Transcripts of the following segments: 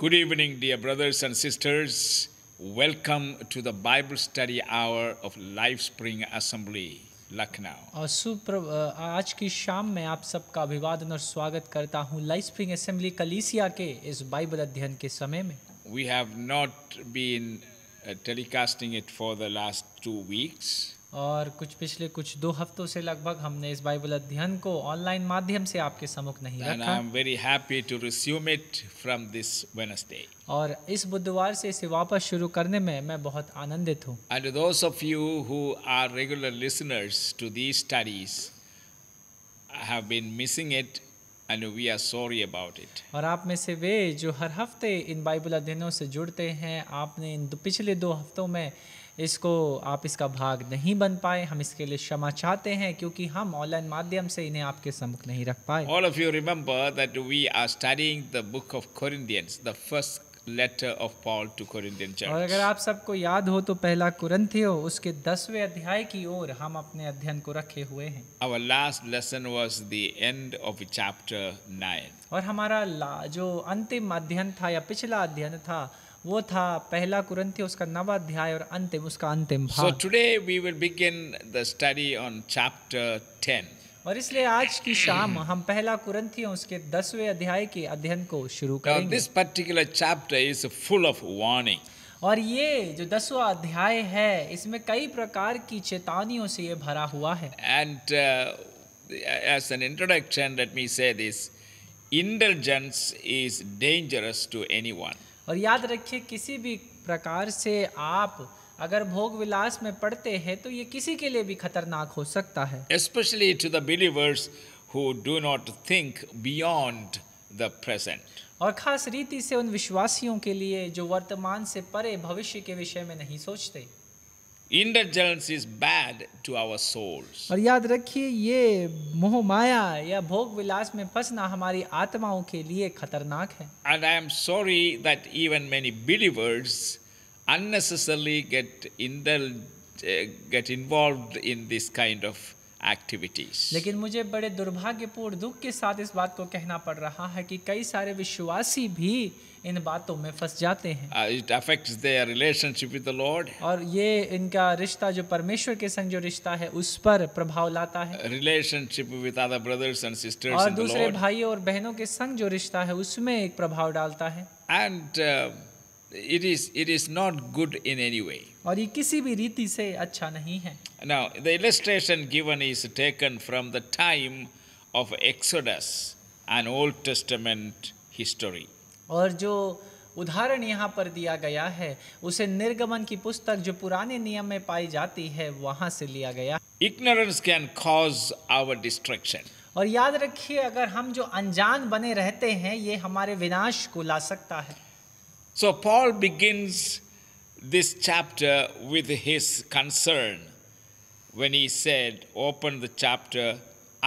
Good evening, dear brothers and sisters. Welcome to the Bible study hour of Life Spring Assembly, Lucknow. और आज की शाम में आप सबका अभिवादन और स्वागत करता हूँ लाइफ स्प्रिंग असेंबली कलीसिया के इस बाइबल अध्ययन के समय में We have not been uh, telecasting it for the last two weeks. और कुछ पिछले कुछ दो हफ्तों से लगभग हमने इस बाइबल अध्ययन को ऑनलाइन माध्यम से आपके सम्मुख नहीं And रखा very happy to resume it from this Wednesday. और इस बुधवार से इसे वापस शुरू करने में मैं बहुत आनंदित हूँ And to those of you who are regular listeners to these studies have been missing it and we are sorry about it. और आप में से वे जो हर हफ्ते इन बाइबल अध्ययनों से जुड़ते हैं आपने इन पिछले दो हफ्तों में इसको आप इसका भाग नहीं बन पाए हम इसके लिए क्षमा चाहते हैं क्योंकि हम ऑनलाइन माध्यम से इन्हें आपके सम्मुख नहीं रख पाए all of you remember that we are studying the book of Corinthians the first letter of Paul to Corinthian church और अगर आप सबको याद हो तो पहला कुरंथियो उसके 10वें अध्याय की ओर हम अपने अध्ययन को रखे हुए हैं our last lesson was the end of chapter 9 और हमारा जो अंतिम अध्ययन था या पिछला अध्ययन था वो था पहला कुरंथी उसका नवा अध्याय और अंतिम उसका अंतिम भाग so today we will begin the study on chapter 10 और इसलिए आज की शाम हम पहला कुरंथी उसके दसवें अध्याय के अध्ययन को शुरू करेंगे this particular chapter is full of warning और ये जो दसवा अध्याय है इसमें कई प्रकार की चेतावनियों से ये भरा हुआ है and uh, as an introduction let me say this intelligence is dangerous to anyone और याद रखिए किसी भी प्रकार से आप अगर भोग विलास में पड़ते हैं तो ये किसी के लिए भी खतरनाक हो सकता है especially to the believers who do not think beyond the present और खास रीति से उन विश्वासियों के लिए जो वर्तमान से परे भविष्य के विषय में नहीं सोचते Indulgence is bad to our souls. और याद रखिए ये मोह माया या भोग विलास में फंसना हमारी आत्माओं के लिए खतरनाक है And I am sorry that even many believers unnecessarily get indulge, get involved in this kind of activities. लेकिन मुझे बड़े दुर्भाग्यपूर्ण दुख के साथ इस बात को कहना पड़ रहा है कि कई सारे विश्वासी भी इन बातों में फंस जाते हैं it affects their relationship with the Lord और ये इनका रिश्ता जो परमेश्वर के संग जो रिश्ता है उस पर प्रभाव लाता है relationship with other brothers and sisters और दूसरे भाई और बहनों के संग जो रिश्ता है उसमें एक प्रभाव डालता है and it is it is not good in any way और ये किसी भी रीति से अच्छा नहीं है now the illustration given is taken from the time of Exodus an old testament history और जो उदाहरण यहाँ पर दिया गया है उसे निर्गमन की पुस्तक जो पुराने नियम में पाई जाती है वहाँ से लिया गया ignorance can cause our destruction और याद रखिए अगर हम जो अनजान बने रहते हैं ये हमारे विनाश को ला सकता है so Paul begins this chapter with his concern when he said open the chapter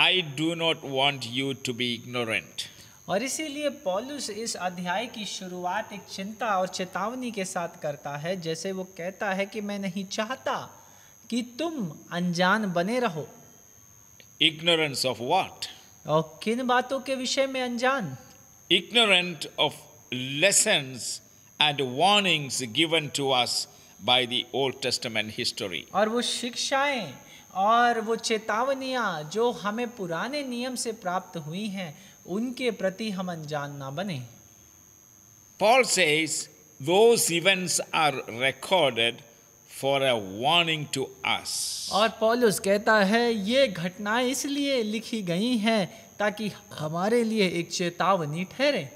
I do not want you to be ignorant और इसीलिए पॉलुस इस अध्याय की शुरुआत एक चिंता और चेतावनी के साथ करता है जैसे वो कहता है कि मैं नहीं चाहता कि तुम अनजान बने रहो इग्नोरेंस ऑफ वॉट और किन बातों के विषय में अनजान ignorant of lesson and warnings given to us by the old testament history और वो शिक्षाएं और वो चेतावनियां जो हमें पुराने नियम से प्राप्त हुई हैं उनके प्रति हम अनजान ना बने Paul says those events are recorded for a warning to us. और पॉलुस कहता है ये घटनाएं इसलिए लिखी गई हैं ताकि हमारे लिए एक चेतावनी ठहरे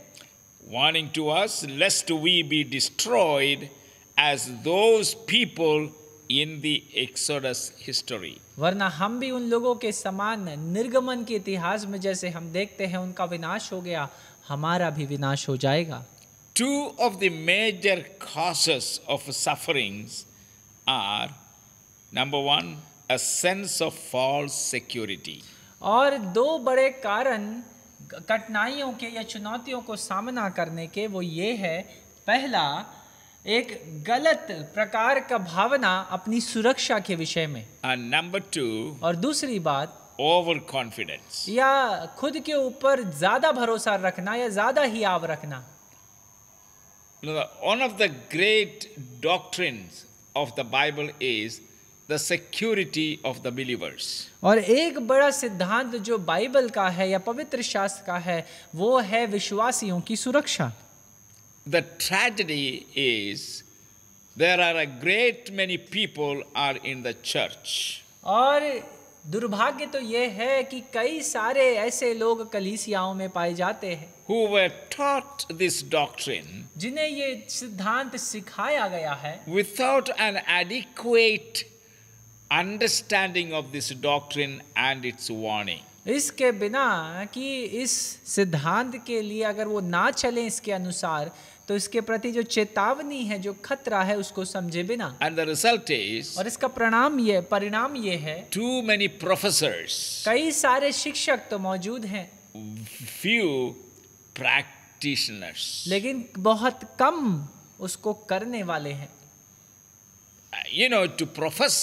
warning to us lest we be destroyed as those people in the Exodus history. वरना हम भी उन लोगों के समान निर्गमन के इतिहास में जैसे हम देखते हैं उनका विनाश हो गया हमारा भी विनाश हो जाएगा two of the major causes of sufferings are number one a sense of false security और दो बड़े कारण कठिनाइयों के या चुनौतियों को सामना करने के वो ये है पहला एक गलत प्रकार का भावना अपनी सुरक्षा के विषय में नंबर टू और दूसरी बात ओवर कॉन्फिडेंस या खुद के ऊपर ज्यादा भरोसा रखना या ज्यादा ही आव रखना one of the great doctor of the Bible is the security of the believers और एक बड़ा सिद्धांत जो बाइबल का है या पवित्र शास्त्र का है वो है विश्वासियों की सुरक्षा the tragedy is there are a great many people are in the church. और दुर्भाग्य तो ये है कि कई सारे ऐसे लोग कलीसियाओं में पाए जाते हैं who were taught this doctrine जिन्हें ये सिद्धांत सिखाया गया है without an adequate understanding of this doctrine and its warning इसके बिना कि इस सिद्धांत के लिए अगर वो ना चले इसके अनुसार तो इसके प्रति जो चेतावनी है जो खतरा है उसको समझे बिना एंड द रिजल्ट इज और इसका प्रणाम ये परिणाम ये है टू मेनी प्रोफेसर्स कई सारे शिक्षक तो मौजूद हैं फ्यू प्रैक्टिशनर्स लेकिन बहुत कम उसको करने वाले हैं you know to profess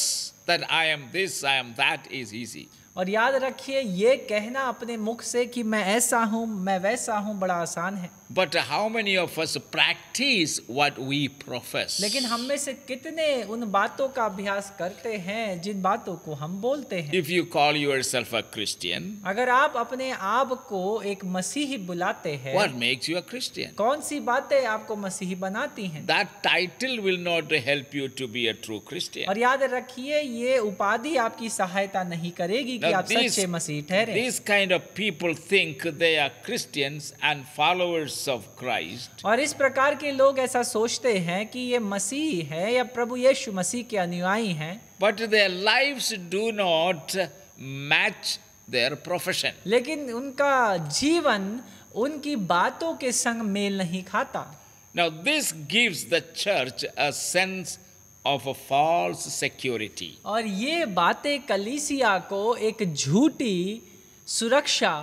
that I am this I am that is easy और याद रखिए ये कहना अपने मुख से कि मैं ऐसा हूँ मैं वैसा हूँ बड़ा आसान है But how many of us practice what we profess? लेकिन हम में से कितने उन बातों का अभ्यास करते हैं जिन बातों को हम बोलते हैं? If you call yourself a Christian, अगर आप अपने आप को एक मसीही बुलाते हैं, what makes you a Christian? कौन सी बातें आपको मसीही बनाती हैं? That title will not help you to be a true Christian. और याद रखिए ये उपाधि आपकी सहायता नहीं करेगी कि Now, आप these, सच्चे मसीह ठहरें। These kind of people think they are Christians and followers words of Christ. और इस प्रकार के लोग ऐसा सोचते हैं कि ये मसीह है या प्रभु यीशु मसीह के अनुयायी हैं. But their lives do not match their profession. लेकिन उनका जीवन उनकी बातों के संग मेल नहीं खाता. Now this gives the church a sense of a false security. और ये बातें कलीसिया को एक झूठी सुरक्षा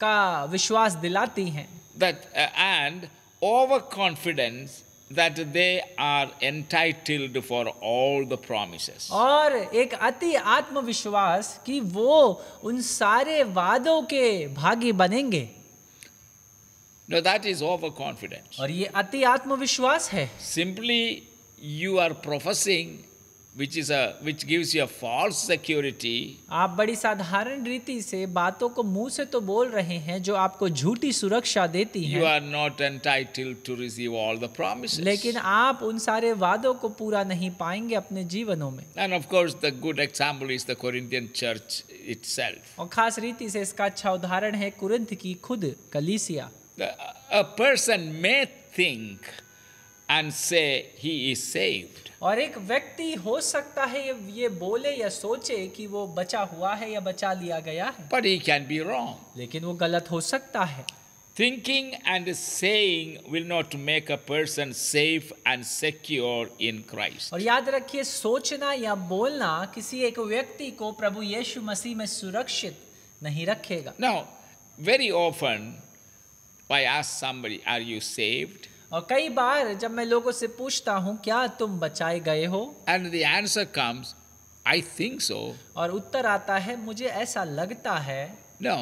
का विश्वास दिलाती हैं that and over confidence that they are entitled for all the promises और एक अति आत्मविश्वास कि वो उन सारे वादों के भागी बनेंगे no that is over confidence और ये अति आत्मविश्वास है simply you are professing which is a which gives you a false security aap badi sadharan riti se baaton ko muh se to bol rahe hain jo aapko jhooti suraksha deti है you are not entitled to receive all the promises lekin aap un sare vaadon ko pura nahi payenge apne jeevanon mein and of course the good example is the Corinthian church itself aur खास riti se iska acha उदाहरण hai corinth ki khud kalisia a person may think and say he is saved और एक व्यक्ति हो सकता है ये बोले या सोचे कि वो बचा हुआ है या बचा लिया गया है but he can be wrong लेकिन वो गलत हो सकता है thinking and saying will not make a person safe and secure in Christ और याद रखिए सोचना या बोलना किसी एक व्यक्ति को प्रभु यीशु मसीह में सुरक्षित नहीं रखेगा now very often I ask somebody are you saved और कई बार जब मैं लोगों से पूछता हूँ क्या तुम बचाए गए हो and the answer comes I think so और उत्तर आता है मुझे ऐसा लगता है no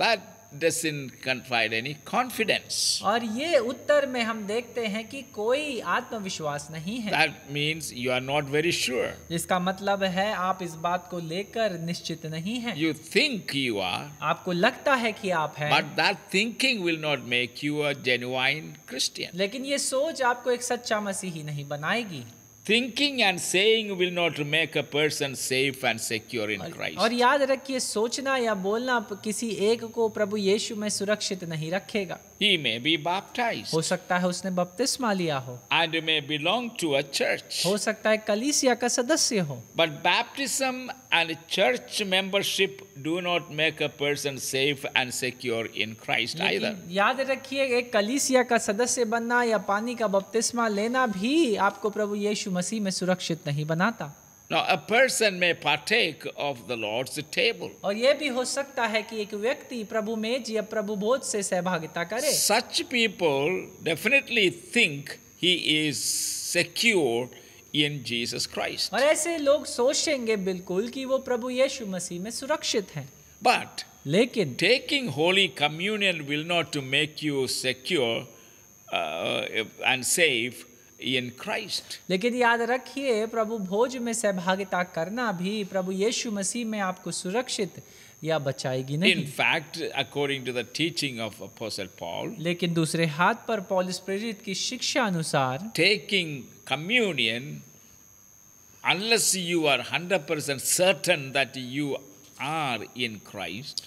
that doesn't confide any confidence. और ये उत्तर में हम देखते हैं कि कोई आत्मविश्वास नहीं है That means you are not very sure. इसका मतलब है आप इस बात को लेकर निश्चित नहीं हैं। You think you are. आपको लगता है कि आप हैं। But that thinking will not make you a genuine Christian. लेकिन ये सोच आपको एक सच्चा मसीही नहीं बनाएगी Thinking and saying will not make a person safe and secure in Christ. और याद रखिए सोचना या बोलना किसी एक को प्रभु यीशु में सुरक्षित नहीं रखेगा He may be baptized. हो सकता है उसने बपतिस्मा लिया हो And may belong to a church. हो सकता है कलीसिया का सदस्य हो But baptism and church membership do not make a person safe and secure in Christ either. याद रखिए एक कलीसिया का सदस्य बनना या पानी का बपतिस्मा लेना भी आपको प्रभु यीशु मसीह में सुरक्षित नहीं बनाता Now, a person may partake of the Lord's table. और ये भी हो सकता है कि एक व्यक्ति प्रभु मेज या प्रभु भोज से सहभागिता करे Such people definitely think he is secure in Jesus Christ. और ऐसे लोग सोचेंगे बिल्कुल कि वो प्रभु यीशु मसीह में सुरक्षित हैं But लेकिन taking Holy Communion will not to make you secure uh, and safe in Christ. लेकिन याद रखिए प्रभु भोज में सहभागिता करना भी प्रभु यीशु मसीह में आपको सुरक्षित या बचाएगी नहीं In fact, according to the teaching of Apostle Paul, लेकिन दूसरे हाथ पर पॉलिस प्रेरित की शिक्षा अनुसार taking communion unless you are 100% certain that you are in Christ,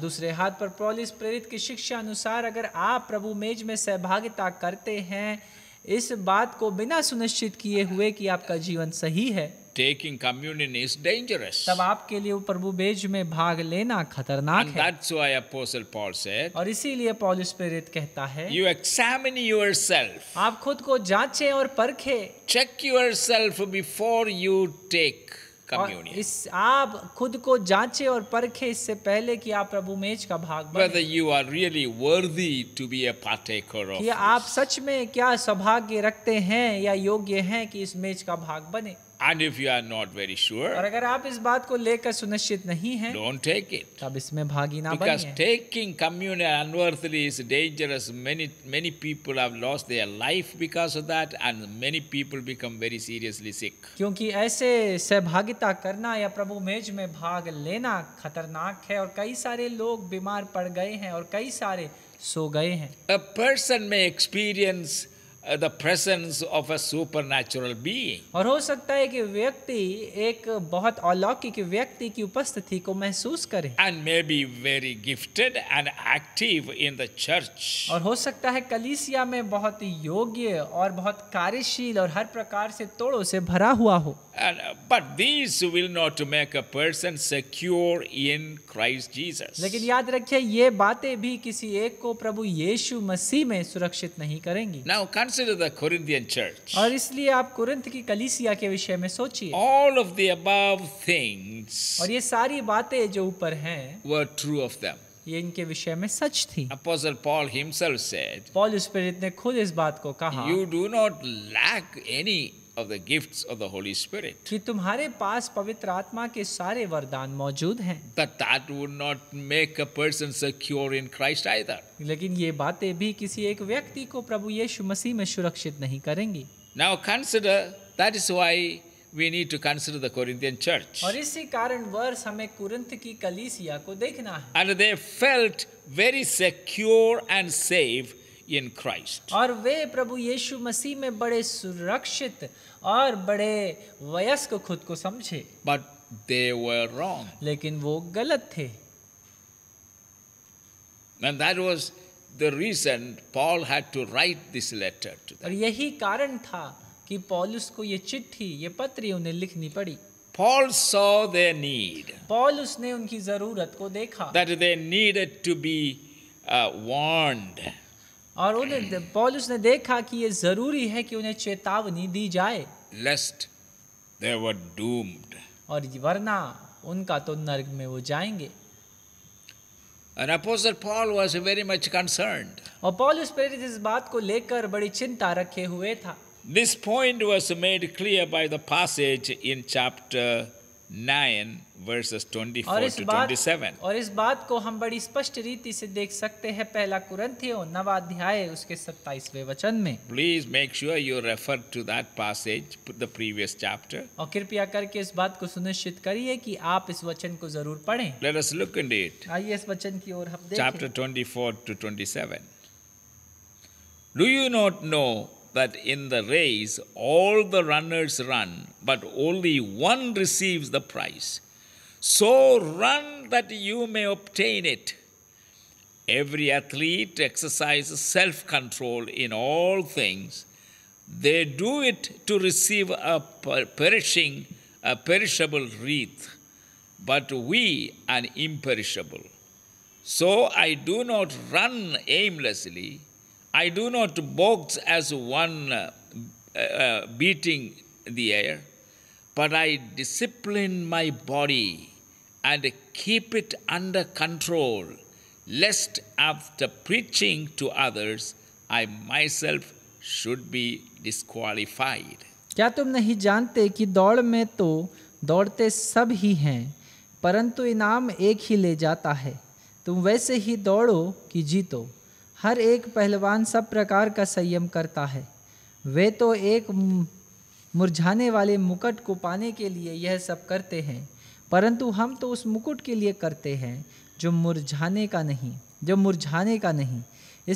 दूसरे हाथ पर पॉलिस प्रेरित की शिक्षा अनुसार अगर आप प्रभु मेज में सहभागिता करते हैं इस बात को बिना सुनिश्चित किए हुए कि आपका जीवन सही है taking communion is dangerous. तब आपके लिए प्रभु बेज में भाग लेना खतरनाक And है. That's why Apostle Paul said. और इसीलिए पॉलिस प्रेरित कहता है. You examine yourself. आप खुद को जांचें और परखें. Check yourself before you take. communion. इस आप खुद को जांचे और परखे इससे पहले कि आप प्रभु मेज का भाग बने. Whether you are really worthy to be a partaker of. कि आप सच में क्या सौभाग्य रखते हैं या योग्य हैं कि इस मेज का भाग बने. And if you are not very sure, और अगर आप इस बात को लेकर सुनिश्चित नहीं हैं, don't take it. तब इसमें भागी ना बनिए. Because बनिए. taking communion unworthily is dangerous. Many many people have lost their life because of that, and many people become very seriously sick. क्योंकि ऐसे सहभागिता करना या प्रभु मेज में भाग लेना खतरनाक है और कई सारे लोग बीमार पड़ गए हैं और कई सारे सो गए हैं. A person may experience Uh, the presence of a supernatural being. और हो सकता है कि व्यक्ति एक बहुत अलौकिक व्यक्ति की उपस्थिति को महसूस करे And may be very gifted and active in the church. और हो सकता है कलीसिया में बहुत योग्य और बहुत कार्यशील और हर प्रकार से तोड़ों से भरा हुआ हो And, uh, but these will not make a person secure in Christ Jesus. लेकिन याद रखिए ये बातें भी किसी एक को प्रभु यीशु मसीह में सुरक्षित नहीं करेंगी. Now consider the Corinthian church. और इसलिए आप कुरिंथ की कलीसिया के विषय में सोचिए. All of the above things. और ये सारी बातें जो ऊपर हैं. Were true of them. ये इनके विषय में सच थी apostle Paul himself said Paul spirit ने खुद इस बात को कहा you do not lack any of the gifts of the Holy Spirit. कि तुम्हारे पास पवित्र आत्मा के सारे वरदान मौजूद हैं. But that would not make a person secure in Christ either. लेकिन ये बातें भी किसी एक व्यक्ति को प्रभु यीशु मसीह में सुरक्षित नहीं करेंगी. Now consider that is why we need to consider the Corinthian church. और इसी कारण वर्ष हमें कुरिन्थ की कलीसिया को देखना है. And they felt very secure and safe in Christ और वे प्रभु यीशु मसीह में बड़े सुरक्षित और बड़े वयस्क खुद को समझे बट दे रॉन्ग लेकिन वो गलत थे reason Paul had to write this letter to और यही कारण था कि पॉलस को ये चिट्ठी ये पत्र उन्हें लिखनी पड़ी Paul saw their need. Paul उसने उनकी जरूरत को देखा. That they needed to be uh, warned. और उन्हें पॉलिस ने देखा कि ये जरूरी है कि उन्हें चेतावनी दी जाए लेस्ट दे वर डूम्ड और वरना उनका तो नर्क में वो जाएंगे And Apostle Paul was very much concerned. और पौलुस प्रेरित इस बात को लेकर बड़ी चिंता रखे हुए था. This point was made clear by the passage in chapter nine verses twenty four to twenty seven और इस बात को हम बड़ी स्पष्ट रीति से देख सकते हैं पहला कुरंथियो नवा अध्याय उसके सत्ताईसवें वचन में please make sure you refer to that passage the previous chapter और कृपया करके इस बात को सुनिश्चित करिए कि आप इस वचन को जरूर पढ़ें let us look in it आइए इस वचन की ओर हम देखें chapter four to twenty seven do you not know that in the race all the runners run, but only one receives the prize. So run that you may obtain it. Every athlete exercises self control in all things. They do it to receive a perishing, a perishable wreath, but we an imperishable. So I do not run aimlessly. I do not box as one uh, uh, beating the air, but I discipline my body and keep it under control, lest after preaching to others, I myself should be disqualified. क्या तुम नहीं जानते कि दौड़ में तो दौड़ते सब ही हैं परंतु इनाम एक ही ले जाता है तुम वैसे ही दौड़ो कि जीतो हर एक पहलवान सब प्रकार का संयम करता है वे तो एक मुरझाने वाले मुकुट को पाने के लिए यह सब करते हैं परंतु हम तो उस मुकुट के लिए करते हैं जो मुरझाने का नहीं जो मुरझाने का नहीं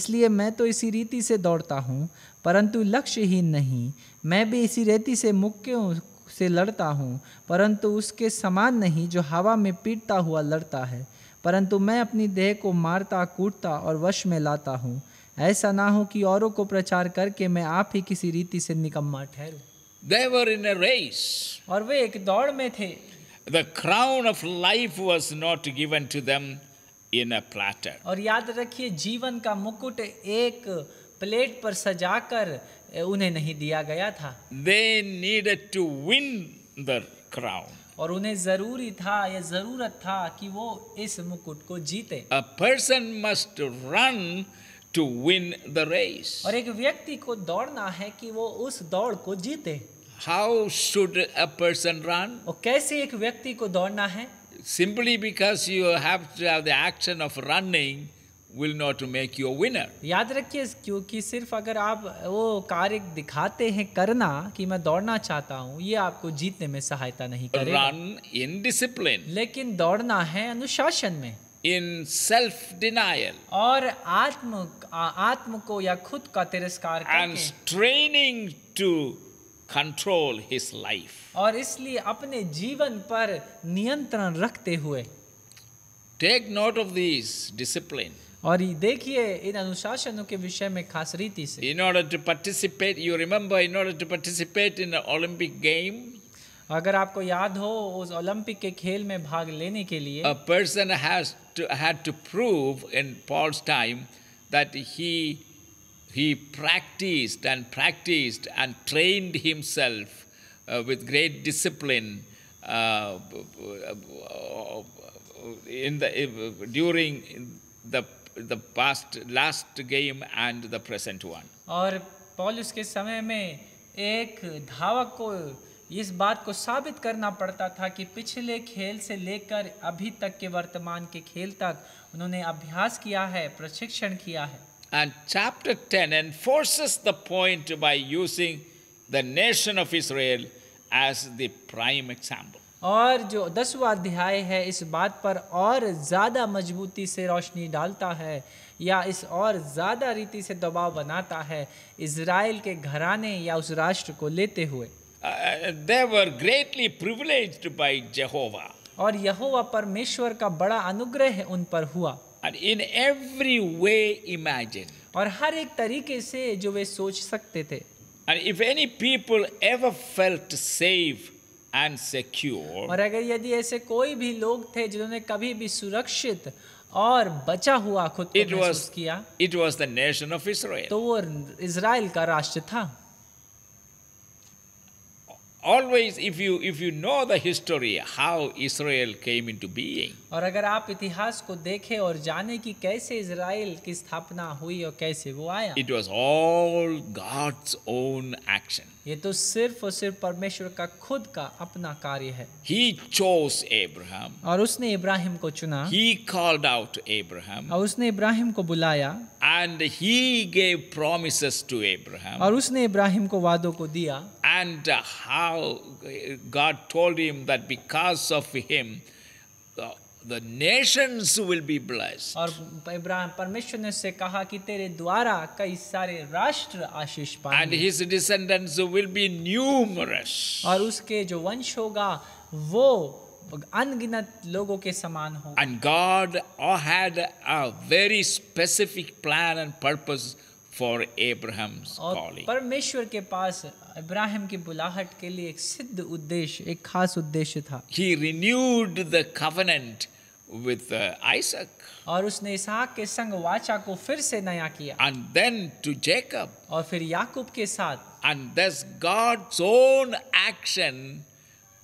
इसलिए मैं तो इसी रीति से दौड़ता हूँ परंतु लक्ष्य ही नहीं मैं भी इसी रीति से मुक्के से लड़ता हूँ परंतु उसके समान नहीं जो हवा में पीटता हुआ लड़ता है परंतु मैं अपनी देह को मारता कूटता और वश में लाता हूँ ऐसा ना हो कि औरों को प्रचार करके मैं आप ही किसी रीति से निकम्मा ठहरूँ They were in a race. और वे एक दौड़ में थे The crown of life was not given to them in a platter. और याद रखिए जीवन का मुकुट एक प्लेट पर सजाकर उन्हें नहीं दिया गया था They needed to win the crown. और उन्हें जरूरी था या जरूरत था कि वो इस मुकुट को जीते a person must run to win the race और एक व्यक्ति को दौड़ना है कि वो उस दौड़ को जीते how should a person run और कैसे एक व्यक्ति को दौड़ना है simply because you have to have the action of running will not make you a winner. याद रखिए क्योंकि सिर्फ अगर आप वो कार्य दिखाते हैं करना कि मैं दौड़ना चाहता हूँ ये आपको जीतने में सहायता नहीं करेगा. Run in discipline. लेकिन दौड़ना है अनुशासन में. In self denial. और आत्म आत्म को या खुद का तिरस्कार करके. And straining to control his life. और इसलिए अपने जीवन पर नियंत्रण रखते हुए. Take note of these discipline. और देखिए इन अनुशासनों के विषय में खास रीति से in order to participate you remember in order to participate in Olympic game अगर आपको याद हो उस ओलंपिक के खेल में भाग लेने के लिए a person has to had to prove in Paul's time that he he practiced and practiced and trained himself uh, with great discipline uh, uh, uh in the, uh, during the the past last game and the present one aur paulus ke samay mein ek dhavak ko इस बात को साबित करना पड़ता था कि पिछले खेल से लेकर अभी तक के वर्तमान के खेल तक उन्होंने अभ्यास किया है प्रशिक्षण किया है and chapter ten and forces the point by using the nation of Israel as the prime example और जो दसवा अध्याय है इस बात पर और ज़्यादा मजबूती से रोशनी डालता है या इस और ज़्यादा रीति से दबाव बनाता है इसराइल के घराने या उस राष्ट्र को लेते हुए uh, और यहोवा परमेश्वर का बड़ा अनुग्रह उन पर हुआ and in every way imagine और हर एक तरीके से जो वे सोच सकते थे and if any people ever felt safe and secure और अगर यदि ऐसे कोई भी लोग थे जिन्होंने कभी भी सुरक्षित और बचा हुआ खुद को महसूस किया it was the nation of Israel तो वो इज़राइल का राष्ट्र था always if you if you know the history how israel came into being aur agar aap itihas ko dekhe aur jane ki kaise israel ki sthapna hui aur kaise wo aaya it was all god's own action ye to sirf aur sirf parmeshwar ka khud ka apna karya hai he chose abraham aur usne Ibrahim ko chuna he called out abraham aur usne Ibrahim ko bulaya and he gave promises to Abraham. और उसने इब्राहिम को वादों को दिया. And how God told him that because of him the nations will be blessed. और इब्राहिम परमेश्वर ने से कहा कि तेरे द्वारा कई सारे राष्ट्र आशीष पाएंगे. And his descendants will be numerous. और उसके जो वंश होगा वो अनगिनत लोगों के समान हो and God had a very specific plan and purpose for Abraham's और calling. परमेश्वर के पास इब्राहिम की बुलाहट के लिए एक सिद्ध उद्देश्य एक खास उद्देश्य था He renewed the covenant with uh, Isaac. और उसने इसहाक के संग वाचा को फिर से नया किया And then to Jacob. और फिर याकूब के साथ And thus God's own action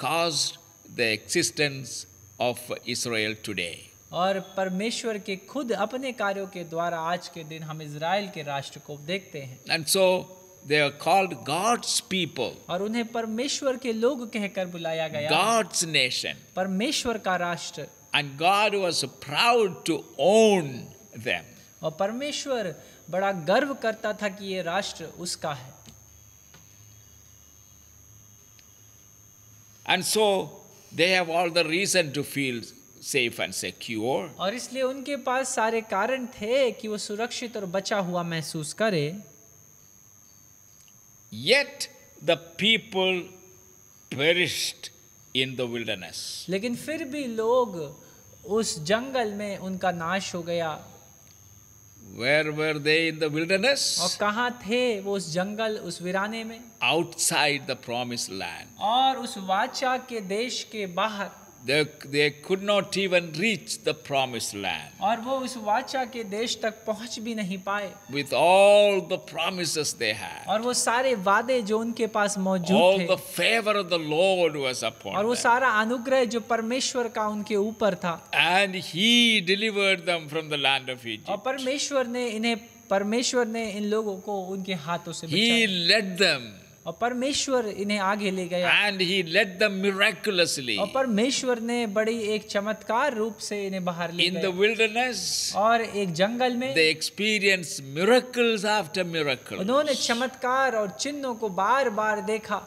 caused the existence of Israel today. और परमेश्वर के खुद अपने कार्यों के द्वारा आज के दिन हम इज़राइल के राष्ट्र को देखते हैं and so they are called God's people और उन्हें परमेश्वर के लोग कहकर बुलाया गया गॉड्स नेशन परमेश्वर का राष्ट्र and God was proud to own them और परमेश्वर बड़ा गर्व करता था कि ये राष्ट्र उसका है and so so, they have all the reason to feel safe and secure. और इसलिए उनके पास सारे कारण थे कि वो सुरक्षित और बचा हुआ महसूस करे Yet the people perished in the wilderness. लेकिन फिर भी लोग उस जंगल में उनका नाश हो गया Where were they in the wilderness? और कहाँ थे वो उस जंगल उस वीराने में Outside the promised land. और उस वाचा के देश के बाहर they they could not even reach the promised land और वो उस वाचा के देश तक पहुंच भी नहीं पाए with all the promises they had और वो सारे वादे जो उनके पास मौजूद थे all the favor of the lord was upon और वो सारा अनुग्रह जो परमेश्वर का उनके ऊपर था and he delivered them from the land of egypt और परमेश्वर ने इन्हें परमेश्वर ने इन लोगों को उनके हाथों से बचाया he led them और परमेश्वर इन्हें आगे ले गया and he led the miraculously और परमेश्वर ने बड़ी एक चमत्कार रूप से इन्हें बाहर ले इन द विल्डरनेस और एक जंगल में they experience miracles after miracle उन्होंने चमत्कार और चिन्हों को बार-बार देखा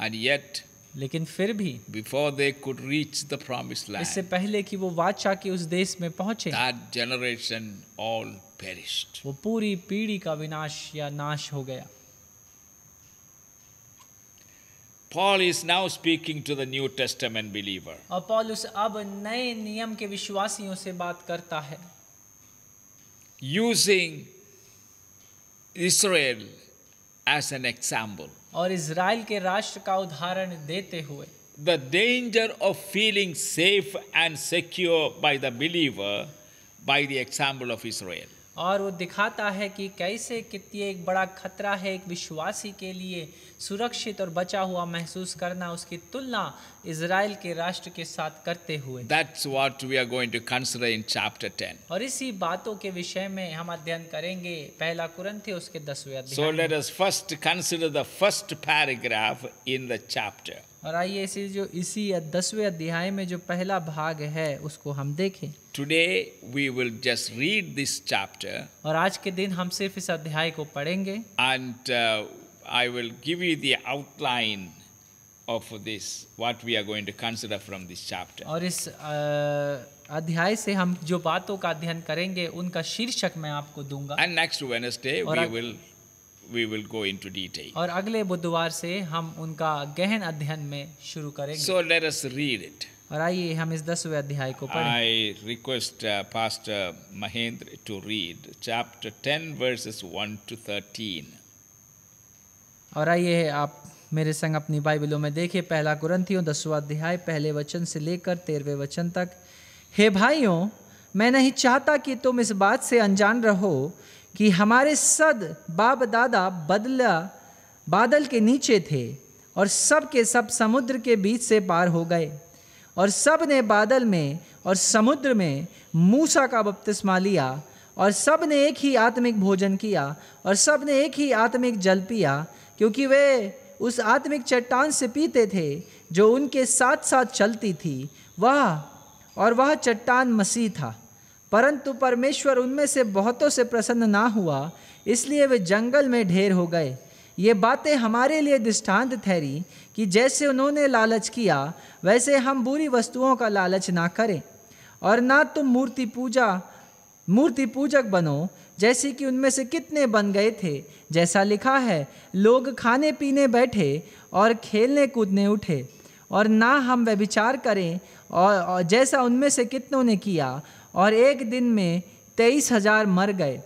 एंड येट लेकिन फिर भी before they could reach the promise land इससे पहले कि वो वाचा के उस देश में पहुंचे दैट जनरेशन ऑल पेरिश्ड वो पूरी पीढ़ी का विनाश या नाश हो गया Paul is now speaking to the New Testament believer. और पॉलुस अब नए नियम के विश्वासियों से बात करता है. Using Israel as an example. और इज़राइल के राष्ट्र का उदाहरण देते हुए. The danger of feeling safe and secure by the believer by the example of Israel. और वो दिखाता है कि कैसे कितनी एक बड़ा खतरा है एक विश्वासी के लिए सुरक्षित और बचा हुआ महसूस करना उसकी तुलना इजराइल के राष्ट्र के साथ करते हुए That's what we are going to consider in chapter 10. और इसी बातों के विषय में हम अध्ययन करेंगे पहला कुरंथी उसके दसवें अध्याय So let us first consider the first paragraph in the chapter. और आइए इसी जो इसी दसवें अध्याय में जो पहला भाग है उसको हम देखें Today we will just read this chapter. और आज के दिन हम सिर्फ इस अध्याय को पढ़ेंगे And uh, I will give you the outline of this what we are going to consider from this chapter. और इस अध्याय से हम जो बातों का अध्ययन करेंगे उनका शीर्षक मैं आपको दूंगा. And next Wednesday we will we will go into detail. और अगले बुधवार से हम उनका गहन अध्ययन में शुरू करेंगे. So let us read it. और आइए हम इस दसवें अध्याय को पढ़ें. I request uh, Pastor Mahendra to read chapter 10 verses 1 to 13. और आइए आप मेरे संग अपनी बाइबलों में देखिए पहला कुरंथियों दसवा अध्याय पहले वचन से लेकर तेरहवें वचन तक हे भाइयों मैं नहीं चाहता कि तुम इस बात से अनजान रहो कि हमारे सद बाप दादा बदला बादल के नीचे थे और सब के सब समुद्र के बीच से पार हो गए और सब ने बादल में और समुद्र में मूसा का बपतिस्मा लिया और सब ने एक ही आत्मिक भोजन किया और सब ने एक ही आत्मिक जल पिया क्योंकि वे उस आत्मिक चट्टान से पीते थे जो उनके साथ साथ चलती थी वह और वह चट्टान मसीह था परंतु परमेश्वर उनमें से बहुतों से प्रसन्न ना हुआ इसलिए वे जंगल में ढेर हो गए ये बातें हमारे लिए दृष्टांत ठहरी कि जैसे उन्होंने लालच किया वैसे हम बुरी वस्तुओं का लालच ना करें और ना तुम मूर्ति पूजा मूर्ति पूजक बनो जैसे कि उनमें से कितने बन गए थे जैसा लिखा है लोग खाने पीने बैठे और खेलने कूदने उठे और ना हम व्यभिचार करें और जैसा उनमें से कितनों ने किया और एक दिन में तेईस हजार मर गए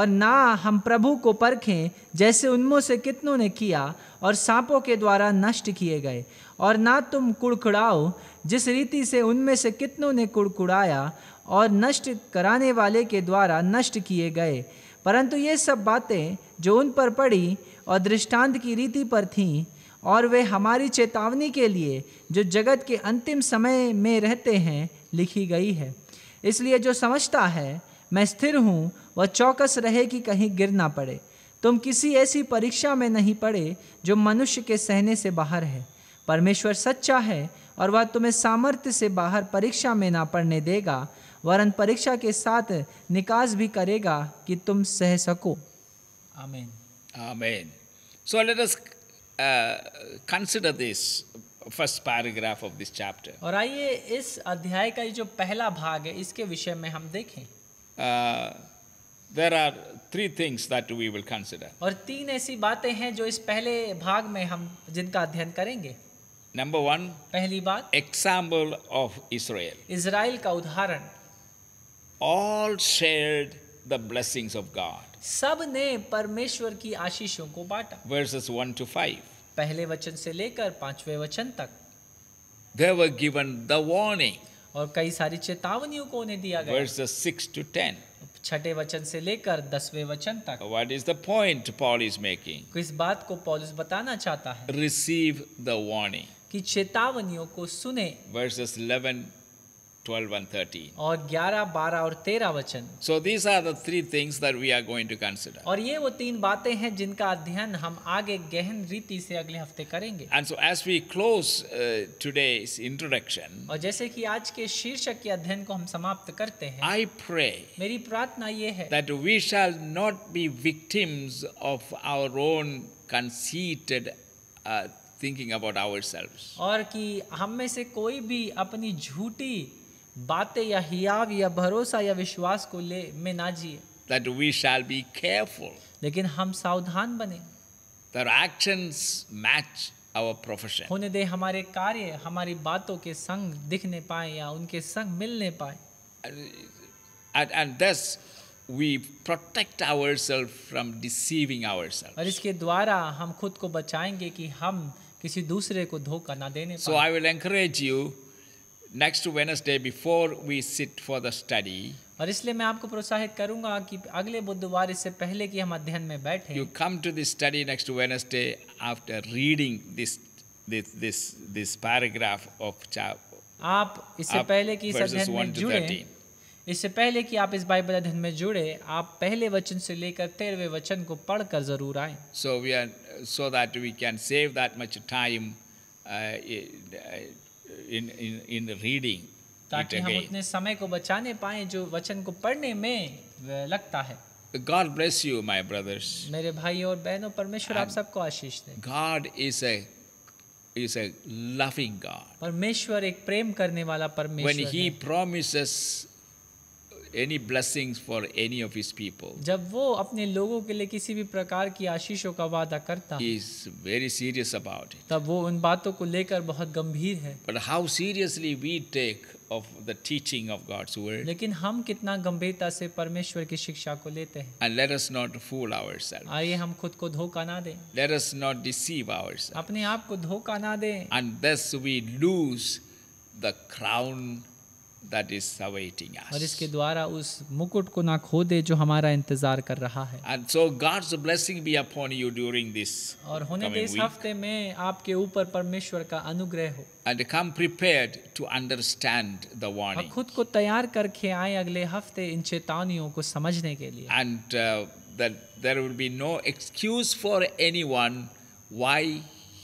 और ना हम प्रभु को परखें जैसे उनमों से कितनों ने किया और सांपों के द्वारा नष्ट किए गए और ना तुम कुड़कुड़ाओ जिस रीति से उनमें से कितनों ने कुड़कुड़ाया और नष्ट कराने वाले के द्वारा नष्ट किए गए परंतु ये सब बातें जो उन पर पड़ी और दृष्टांत की रीति पर थीं और वे हमारी चेतावनी के लिए जो जगत के अंतिम समय में रहते हैं लिखी गई है इसलिए जो समझता है मैं स्थिर हूँ वह चौकस रहे कि कहीं गिर ना पड़े तुम किसी ऐसी परीक्षा में नहीं पड़े जो मनुष्य के सहने से बाहर है परमेश्वर सच्चा है और वह तुम्हें सामर्थ्य से बाहर परीक्षा में ना पड़ने देगा वरन परीक्षा के साथ निकास भी करेगा कि तुम सह सको amen amen so let us consider this first paragraph of this chapter और आइए इस अध्याय का ये जो पहला भाग है इसके विषय में हम देखें there are three things that we will consider और तीन ऐसी बातें हैं जो इस पहले भाग में हम जिनका अध्ययन करेंगे नंबर वन पहली बात एग्जाम्पल ऑफ इसराइल इसराइल का उदाहरण all shared the blessings of God. सब ने परमेश्वर की आशीषों को बांटा. Verses 1 to 5. पहले वचन से लेकर पांचवें वचन तक. They were given the warning. और कई सारी चेतावनियों को उन्हें दिया गया. Verses 6 to 10. छठे वचन से लेकर दसवें वचन तक. What is the point Paul is making? किस बात को पॉलुस बताना चाहता है? Receive the warning. कि चेतावनियों को सुने. Verses 11 12 and 13 aur 11 12 aur 13 vachan so these are the three things that we are going to consider aur ye wo teen baatein hain jinka अध्ययन hum aage gehan reeti se agle hafte karenge and so as we close uh, today's introduction aur jaise ki aaj ke shirshak ke अध्ययन ko hum samapt karte hain I pray meri prarthna ye hai that we shall not be victims of our own conceited uh, thinking about ourselves aur ki hum mein se koi bhi apni jhooti बातें या हियाव या भरोसा या विश्वास को ले में ना जिए that we shall be careful लेकिन हम सावधान बने that actions match our profession होने दे हमारे कार्य हमारी बातों के संग दिखने पाए या उनके संग मिलने पाए and, and thus we protect ourselves from deceiving ourselves और इसके द्वारा हम खुद को बचाएंगे कि हम किसी दूसरे को धोखा ना देने so I will encourage you next Wednesday before we sit for the study और इसलिए मैं आपको प्रोत्साहित करूंगा कि अगले बुधवार इससे पहले कि हम अध्ययन में बैठें you come to this study next Wednesday after reading this this this this paragraph of आप इससे पहले कि इस अध्ययन में जुड़ें इससे पहले कि आप इस बाइबल अध्ययन में जुड़े आप पहले वचन से लेकर तेरहवें वचन को पढ़कर जरूर आए so we are so that we can save that much time in in in reading ताकि हम उतने समय को बचाने पाए जो वचन को पढ़ने में लगता है God bless you, my brothers. मेरे भाई और बहनों परमेश्वर आप सबको आशीष दे God is a is a loving God. परमेश्वर एक प्रेम करने वाला परमेश्वर When He promises any blessings for any of his people. जब वो अपने लोगों के लिए किसी भी प्रकार की आशीषों का वादा करता He is very serious about it. tab wo un baaton ko lekar bahut gambhir hai But how seriously we take of the teaching of God's word. lekin hum kitna gambhirta se parmeshwar ki shiksha ko lete hain And let us not fool ourselves. aaye hum khud ko dhoka na दें Let us not deceive ourselves. apne aap ko dhoka na दें And thus we lose the crown that is awaiting us. और इसके द्वारा उस मुकुट को ना खो दे जो हमारा इंतजार कर रहा है. And so God's blessing be upon you during this. और होने दे इस हफ्ते में आपके ऊपर परमेश्वर का अनुग्रह हो. And come prepared to understand the warning. खुद को तैयार करके आए अगले हफ्ते इन चेतावनियों को समझने के लिए. And uh, that there will be no excuse for anyone why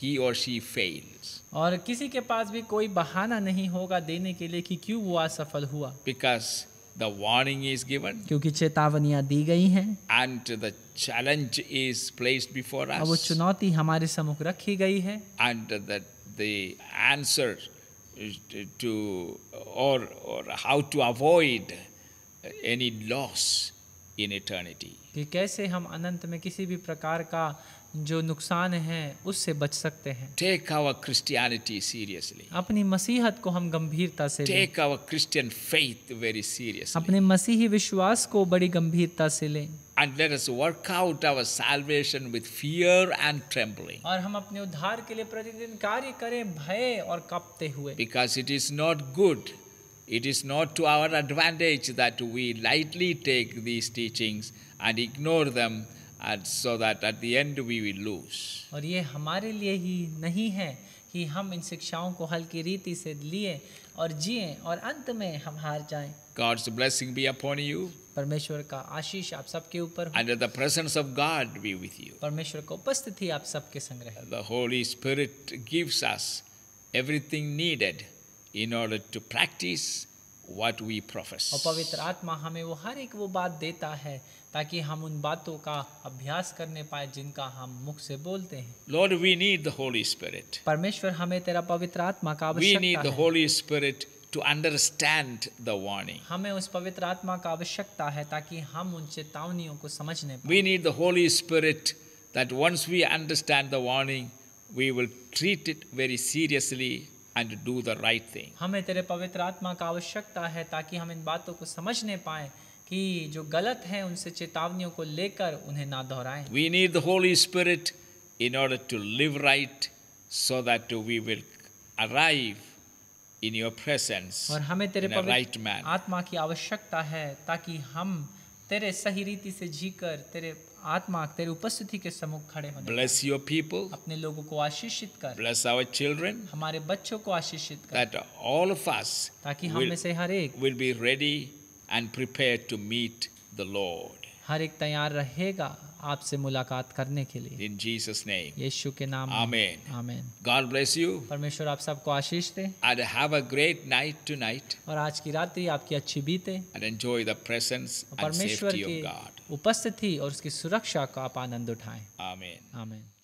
he or she fail. और किसी के पास भी कोई बहाना नहीं होगा देने के लिए कि क्यों वो असफल हुआ because the warning is given क्योंकि चेतावनियां दी गई हैं and the challenge is placed before us वो चुनौती हमारे सम्मुख रखी गई है and the the answer to और और how to avoid any loss in eternity कि कैसे हम अनंत में किसी भी प्रकार का जो नुकसान है उससे बच सकते हैं टेक आवर क्रिस्टियनिटी सीरियसली अपनी मसीहत को हम गंभीरता से take our Christian faith very serious अपने मसीही विश्वास को बड़ी गंभीरता से लें and let us work out our salvation with fear and trembling और हम अपने उद्धार के लिए प्रतिदिन कार्य करें भय और कपते हुए because it is not good it is not to our advantage that we lightly take these teachings and ignore them and so that at the end we will lose. aur ye hamare liye hi nahi hai ki hum in shikshaon ko halki reeti se liye aur jiye aur ant mein hum haar jaye God's blessing be upon you. parmeshwar ka aashish aap sab ke upar ho And the presence of God be with you. parmeshwar ko upasthiti aap sab ke sang rahe The Holy Spirit gives us everything needed in order to practice what we profess. और पवित्र आत्मा हमें वो हर एक वो बात देता है ताकि हम उन बातों का अभ्यास करने पाए जिनका हम मुख से बोलते हैं Lord we need the Holy Spirit परमेश्वर हमें तेरा पवित्र आत्मा का आवश्यकता है we need the Holy Spirit to understand the warning हमें उस पवित्र आत्मा का आवश्यकता है ताकि हम उन चेतावनियों को समझने पाए we need the Holy Spirit that once we understand the warning we will treat it very seriously and do the right thing हमें तेरे पवित्र आत्मा का आवश्यकता है ताकि हम इन बातों को समझने पाए कि जो गलत हैं उनसे चेतावनियों को लेकर उन्हें ना दोहराएं we need the Holy Spirit in order to live right so that we will arrive in your presence और हमें तेरे पवित्र right आत्मा की आवश्यकता है ताकि हम तेरे सही रीति से जीकर तेरे आत्मा तेरे उपस्थिति के सम्मुख खड़े हों ब्लेस योर पीपल अपने लोगों को आशीषित कर ब्लेस आवर चिल्ड्रन हमारे बच्चों को आशीषित कर दैट ऑल ऑफ अस ताकि हम में से हर एक will be ready and prepare to meet the Lord. हर एक तैयार रहेगा आपसे मुलाकात करने के लिए इन जीसस नेम यीशु के नाम amen amen God bless you परमेश्वर आप सबको आशीष दे and have a great night tonight और आज की रात्रि आपकी अच्छी बीते and enjoy the presence and safety of God उपस्थिति और उसकी सुरक्षा का आप आनंद उठाएं आमेन आमेन